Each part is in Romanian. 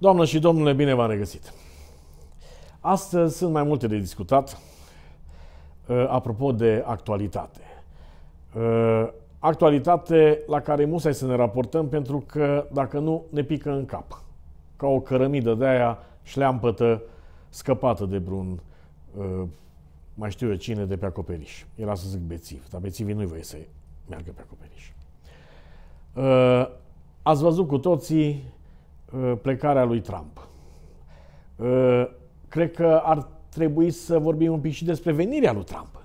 Doamnă și domnule, bine v-am regăsit! Astăzi sunt mai multe de discutat uh, apropo de actualitate. Uh, actualitate la care musai să ne raportăm pentru că, dacă nu, ne pică în cap. Ca o cărămidă de aia șleampătă, scăpată de brun, uh, mai știu eu cine de pe acoperiș. Era să zic bețiv, dar bețivii nu-i voie să meargă pe acoperiș. Ați văzut cu toții Uh, plecarea lui Trump. Uh, cred că ar trebui să vorbim un pic și despre venirea lui Trump.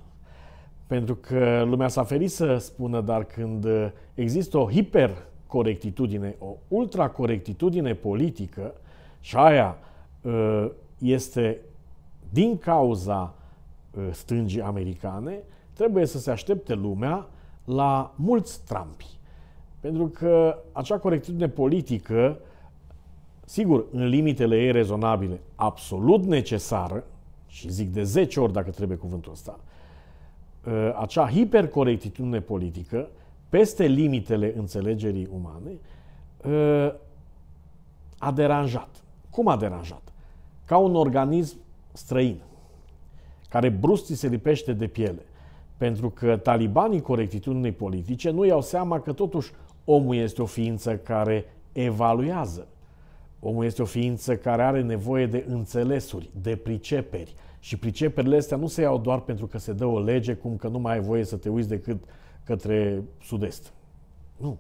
Pentru că lumea s-a ferit să spună, dar când există o hipercorectitudine, o ultracorectitudine politică, și aia uh, este din cauza stângii americane, trebuie să se aștepte lumea la mulți Trumpi. Pentru că acea corectitudine politică sigur, în limitele ei rezonabile, absolut necesară, și zic de 10 ori dacă trebuie cuvântul ăsta, uh, acea hipercorectitudine politică, peste limitele înțelegerii umane, uh, a deranjat. Cum a deranjat? Ca un organism străin, care brusc se lipește de piele, pentru că talibanii corectitudinei politice nu iau seama că totuși omul este o ființă care evaluează, Omul este o ființă care are nevoie de înțelesuri, de priceperi. Și priceperile astea nu se iau doar pentru că se dă o lege, cum că nu mai ai voie să te uiți decât către sud-est. Nu.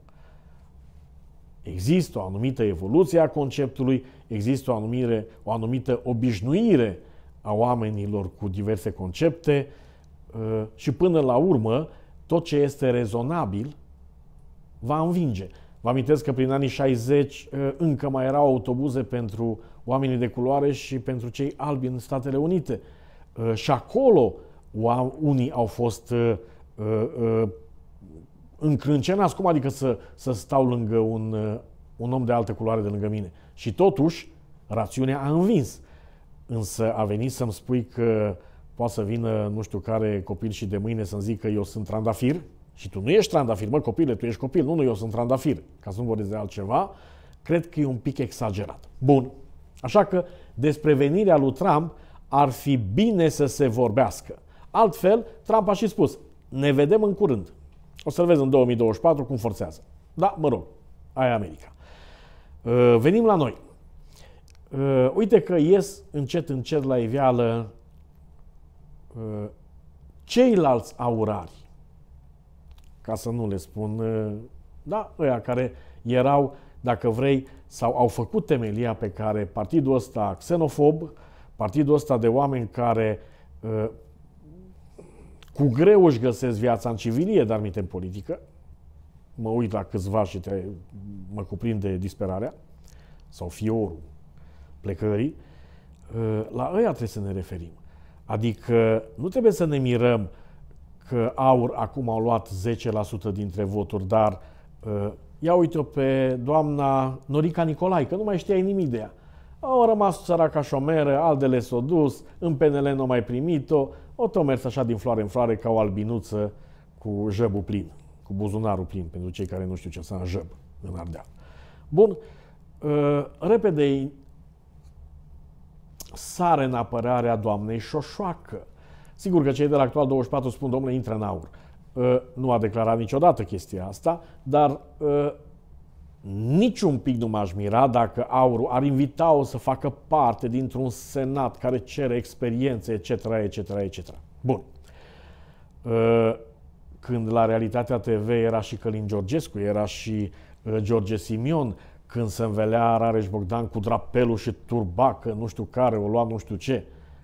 Există o anumită evoluție a conceptului, există o, anumire, o anumită obișnuire a oamenilor cu diverse concepte uh, și până la urmă tot ce este rezonabil va învinge. Vă amintesc că prin anii 60 uh, încă mai erau autobuze pentru oamenii de culoare și pentru cei albi în Statele Unite. Uh, și acolo unii au fost uh, încrâncenați. Cum adică să, să stau lângă un, un om de altă culoare de lângă mine? Și totuși, rațiunea a învins. Însă a venit să-mi spui că poate să vină nu știu care copil și de mâine să-mi zică eu sunt trandafir? și tu nu ești trandafir, mă copile, tu ești copil, nu, nu, eu sunt trandafir, ca să nu vorbesc de altceva, cred că e un pic exagerat. Bun. Așa că despre venirea lui Trump ar fi bine să se vorbească. Altfel, Trump a și spus, ne vedem în curând. O să-l vezi în 2024 cum forțează. Da, mă rog, aia e America. Uh, venim la noi. Uh, uite că ies încet, încet la iveală uh, ceilalți aurari ca să nu le spun, ă, da, ăia care erau, dacă vrei, sau au făcut temelia pe care partidul ăsta xenofob, partidul ăsta de oameni care ă, cu greu își găsesc viața în civilie, dar minte în politică, mă uit la câțiva și te, mă cuprinde disperarea, sau fiorul plecării, ă, la ăia trebuie să ne referim. Adică nu trebuie să ne mirăm că AUR acum au luat 10% dintre voturi, dar uh, ia uite-o pe doamna Norica Nicolai, că nu mai știai nimic de ea. Au rămas săraca șomeră, aldele s-o dus, în PNL nu mai primit-o, o tot mers așa din floare în floare ca o albinuță cu jăbul plin, cu buzunarul plin, pentru cei care nu știu ce înseamnă jăb în Ardeal. Bun, uh, repede sare în apărarea doamnei Șoșoacă. Sigur că cei de la actual 24 spun, domnule, intră în aur. Ă, nu a declarat niciodată chestia asta, dar ă, niciun pic nu m-aș mira dacă aurul ar invita-o să facă parte dintr-un senat care cere experiențe, etc., etc., etc. Bun. Ă, când la Realitatea TV era și Călin Georgescu, era și George Simion, când se învelea Rareș Bogdan cu drapelul și turbacă, nu știu care, o lua nu știu ce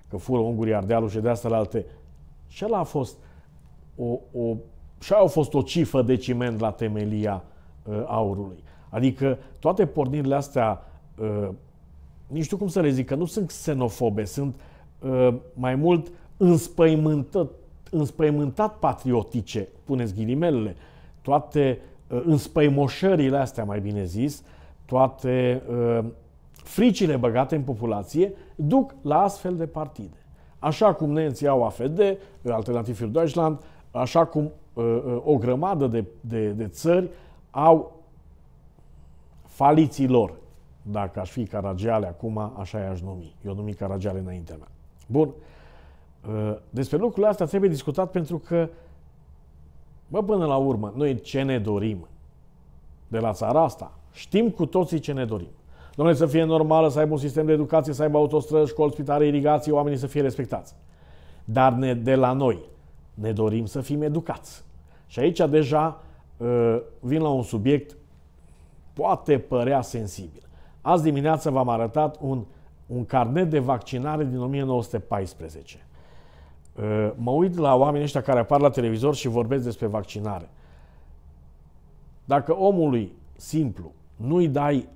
că fură ungurii Ardealul și de asta la alte. Și a fost o, o, și a fost o cifă de ciment la temelia uh, aurului. Adică toate pornirile astea, uh, nici știu cum să le zic, că nu sunt xenofobe, sunt uh, mai mult înspăimântat, înspăimântat patriotice, puneți ghilimelele, toate uh, înspăimoșările astea, mai bine zis, toate uh, fricile băgate în populație duc la astfel de partide. Așa cum nemții au AFD, Alternativ für Deutschland, așa cum uh, uh, o grămadă de, de, de țări au faliții lor. Dacă aș fi Caragiale acum, așa i-aș numi. Eu numi Caragiale înaintea mea. Bun. Uh, despre lucrurile astea trebuie discutat pentru că, bă, până la urmă, noi ce ne dorim de la țara asta? Știm cu toții ce ne dorim. Domnule, să fie normală, să aibă un sistem de educație, să aibă autostrăzi, școli, spitale, irigații, oamenii să fie respectați. Dar ne, de la noi ne dorim să fim educați. Și aici deja uh, vin la un subiect poate părea sensibil. Azi dimineață v-am arătat un, un carnet de vaccinare din 1914. Uh, mă uit la oamenii ăștia care apar la televizor și vorbesc despre vaccinare. Dacă omului simplu nu-i dai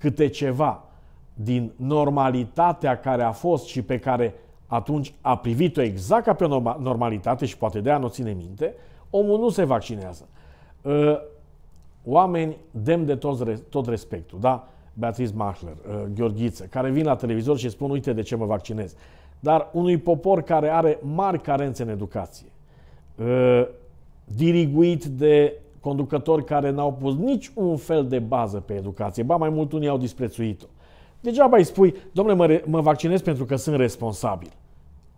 câte ceva din normalitatea care a fost și pe care atunci a privit-o exact ca pe o normalitate și poate de a nu ține minte, omul nu se vaccinează. Ă, oameni demn de tot, tot respectul, da? Beatriz Machler, ă, Gheorghiță, care vin la televizor și spun uite de ce mă vaccinez. Dar unui popor care are mari carențe în educație, ă, diriguit de conducători care n-au pus nici un fel de bază pe educație, ba mai mult unii au disprețuit-o. Degeaba îi spui, domnule, mă, re- mă vaccinez pentru că sunt responsabil.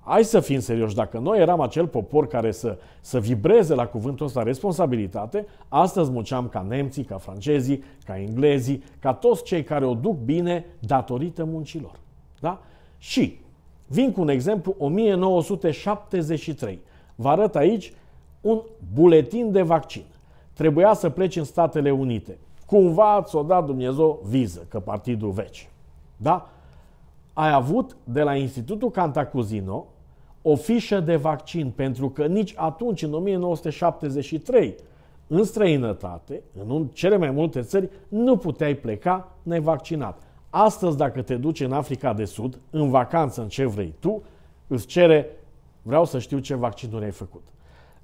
Hai să fim serioși, dacă noi eram acel popor care să, să vibreze la cuvântul ăsta responsabilitate, astăzi munceam ca nemții, ca francezii, ca englezii, ca toți cei care o duc bine datorită muncilor. Da? Și vin cu un exemplu 1973. Vă arăt aici un buletin de vaccin trebuia să pleci în Statele Unite. Cumva ți-o dat Dumnezeu viză, că partidul veci. Da? Ai avut de la Institutul Cantacuzino o fișă de vaccin, pentru că nici atunci, în 1973, în străinătate, în cele mai multe țări, nu puteai pleca nevaccinat. Astăzi, dacă te duci în Africa de Sud, în vacanță, în ce vrei tu, îți cere, vreau să știu ce vaccinuri ai făcut.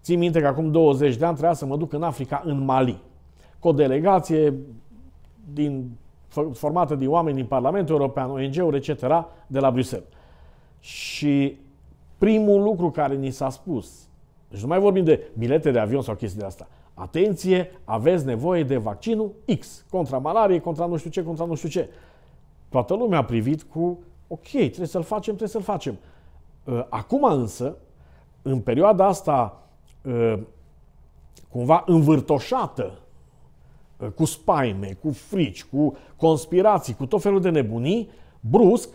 Țin minte că acum 20 de ani trebuia să mă duc în Africa, în Mali, cu o delegație din, formată din oameni din Parlamentul European, ONG-uri, etc., de la Bruxelles. Și primul lucru care ni s-a spus, deci nu mai vorbim de bilete de avion sau chestii de asta, atenție, aveți nevoie de vaccinul X, contra malarie, contra nu știu ce, contra nu știu ce. Toată lumea a privit cu, ok, trebuie să-l facem, trebuie să-l facem. Ă, acum însă, în perioada asta Uh, cumva învârtoșată uh, cu spaime, cu frici, cu conspirații, cu tot felul de nebunii, brusc,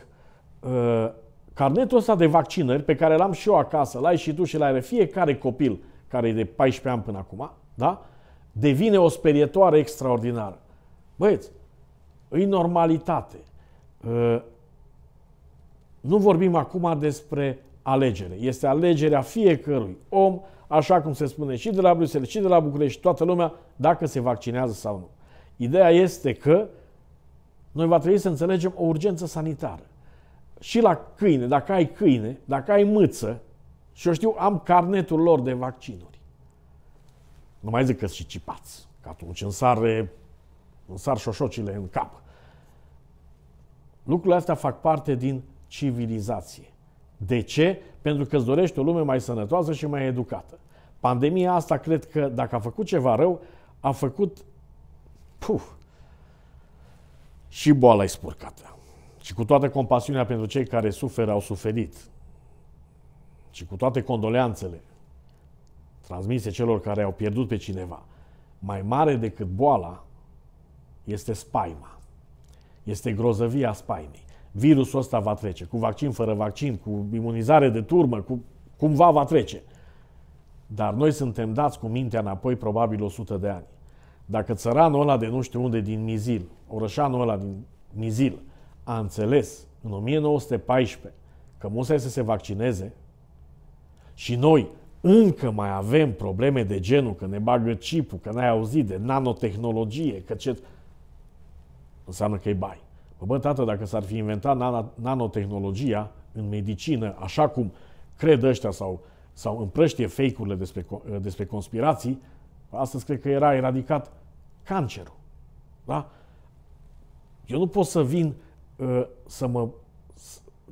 uh, carnetul ăsta de vaccinări pe care l-am și eu acasă, l-ai și tu și l-ai fiecare copil care e de 14 ani până acum, da? devine o sperietoare extraordinară. Băieți, îi normalitate. Nu vorbim acum despre alegere. Este alegerea fiecărui om, așa cum se spune și de la Bruxelles, și de la București, toată lumea, dacă se vaccinează sau nu. Ideea este că noi va trebui să înțelegem o urgență sanitară. Și la câine, dacă ai câine, dacă ai mâță, și eu știu, am carnetul lor de vaccinuri. Nu mai zic că și cipați, că atunci însare, însar șoșocile în cap. Lucrurile astea fac parte din civilizație. De ce? Pentru că îți dorești o lume mai sănătoasă și mai educată. Pandemia asta cred că dacă a făcut ceva rău, a făcut puf, și boala e spurcată. Și cu toată compasiunea pentru cei care suferă, au suferit. Și cu toate condoleanțele transmise celor care au pierdut pe cineva, mai mare decât boala este spaima. Este grozăvia spaimei virusul ăsta va trece, cu vaccin, fără vaccin, cu imunizare de turmă, cu cumva va trece. Dar noi suntem dați cu mintea înapoi probabil 100 de ani. Dacă țăranul ăla de nu știu unde din Mizil, orășanul ăla din Mizil, a înțeles în 1914 că musai să se vaccineze și noi încă mai avem probleme de genul că ne bagă chipul, că n-ai auzit de nanotehnologie, că ce... Înseamnă că e bai. Bă, tată, dacă s-ar fi inventat nan- nanotehnologia în medicină, așa cum cred ăștia sau, sau împrăștie fake-urile despre, ă, despre conspirații, astăzi cred că era eradicat cancerul. Da? Eu nu pot să vin ă, să mă,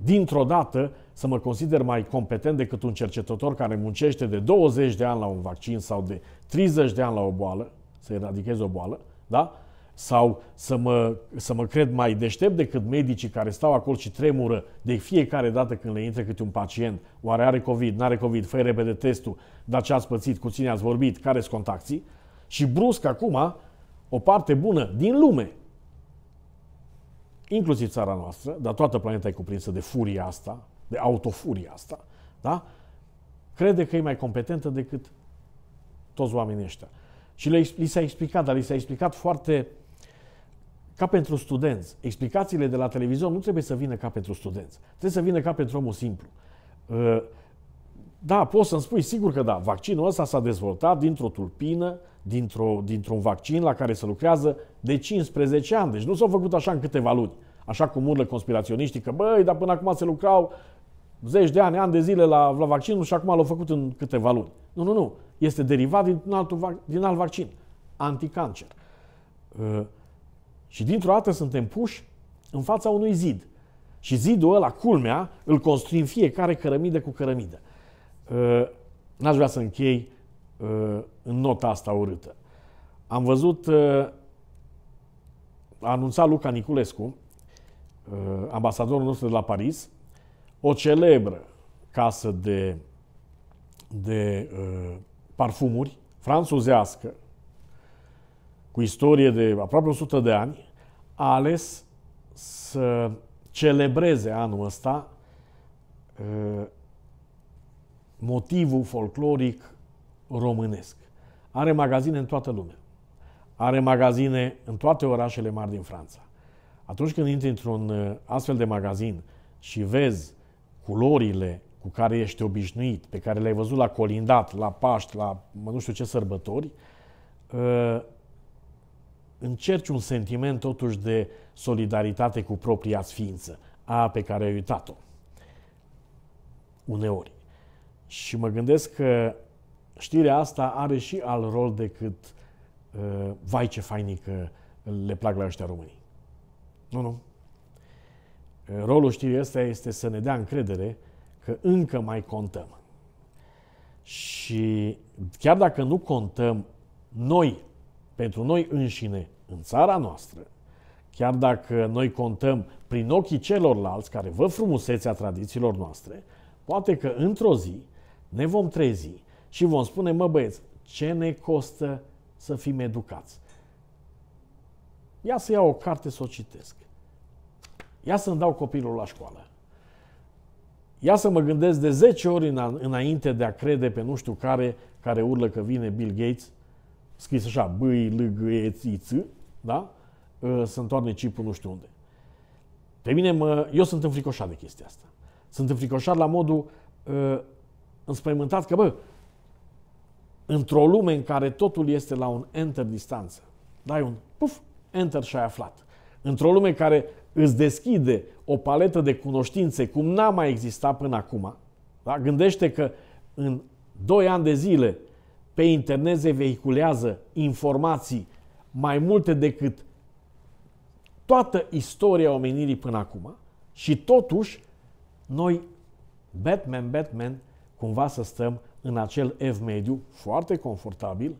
dintr-o dată, să mă consider mai competent decât un cercetător care muncește de 20 de ani la un vaccin sau de 30 de ani la o boală, să eradicheze o boală, da? sau să mă, să mă cred mai deștept decât medicii care stau acolo și tremură de fiecare dată când le intre câte un pacient. Oare are COVID, nu are COVID, fă repede testul, dar ce ați pățit, cu cine ați vorbit, care sunt contactii? Și brusc acum, o parte bună din lume, inclusiv țara noastră, dar toată planeta e cuprinsă de furia asta, de autofuria asta, da? crede că e mai competentă decât toți oamenii ăștia. Și li s-a explicat, dar li s-a explicat foarte ca pentru studenți. Explicațiile de la televizor nu trebuie să vină ca pentru studenți. Trebuie să vină ca pentru omul simplu. Da, poți să-mi spui, sigur că da, vaccinul ăsta s-a dezvoltat dintr-o tulpină, dintr-o, dintr-un vaccin la care se lucrează de 15 ani. Deci nu s-au făcut așa în câteva luni, așa cum urlă conspiraționiștii că, băi, dar până acum se lucrau zeci de ani, ani de zile la, la vaccinul și acum l-au făcut în câteva luni. Nu, nu, nu. Este derivat din, altul, din alt vaccin, anticancer. Uh, și dintr-o dată suntem puși în fața unui zid. Și zidul ăla, culmea, îl construim fiecare cărămidă cu cărămidă. Uh, n-aș vrea să închei uh, în nota asta urâtă. Am văzut, uh, a anunțat Luca Niculescu, ambasadorul nostru de la Paris, o celebră casă de, de parfumuri franțuzească, cu istorie de aproape 100 de ani, a ales să celebreze anul ăsta uh, motivul folcloric românesc. Are magazine în toată lumea. Are magazine în toate orașele mari din Franța. Atunci când intri într-un uh, astfel de magazin și vezi culorile cu care ești obișnuit, pe care le-ai văzut la colindat, la Paști, la mă nu știu ce sărbători, uh, încerci un sentiment totuși de solidaritate cu propria sfință, a pe care ai uitat-o. Uneori. Și mă gândesc că știrea asta are și alt rol decât uh, vai ce că le plac la ăștia românii. Nu, nu. Uh, rolul știrii ăsta este să ne dea încredere că încă mai contăm. Și chiar dacă nu contăm noi pentru noi înșine, în țara noastră, chiar dacă noi contăm prin ochii celorlalți care vă frumusețea tradițiilor noastre, poate că într-o zi ne vom trezi și vom spune, mă băieți, ce ne costă să fim educați? Ia să iau o carte să o citesc. Ia să-mi dau copilul la școală. Ia să mă gândesc de 10 ori înainte de a crede pe nu știu care, care urlă că vine Bill Gates scris așa, b i l g e i da? Să întoarne chipul nu știu unde. Pe mine, mă, eu sunt înfricoșat de chestia asta. Sunt înfricoșat la modul uh, înspăimântat că, bă, într-o lume în care totul este la un enter distanță, dai un puf, enter și ai aflat. Într-o lume care îți deschide o paletă de cunoștințe cum n-a mai existat până acum, da? gândește că în 2 ani de zile pe internet se vehiculează informații mai multe decât toată istoria omenirii până acum și totuși noi, Batman, Batman, cumva să stăm în acel F mediu foarte confortabil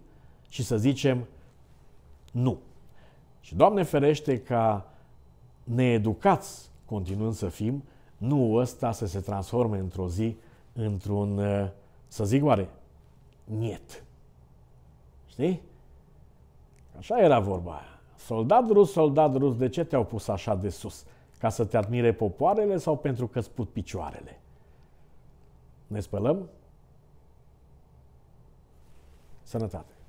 și să zicem nu. Și Doamne ferește ca needucați continuând să fim, nu ăsta să se transforme într-o zi într-un, să zic oare, niet. Știi? Așa era vorba aia. Soldat rus, soldat rus, de ce te-au pus așa de sus? Ca să te admire popoarele sau pentru că sput picioarele? Ne spălăm? Sănătate!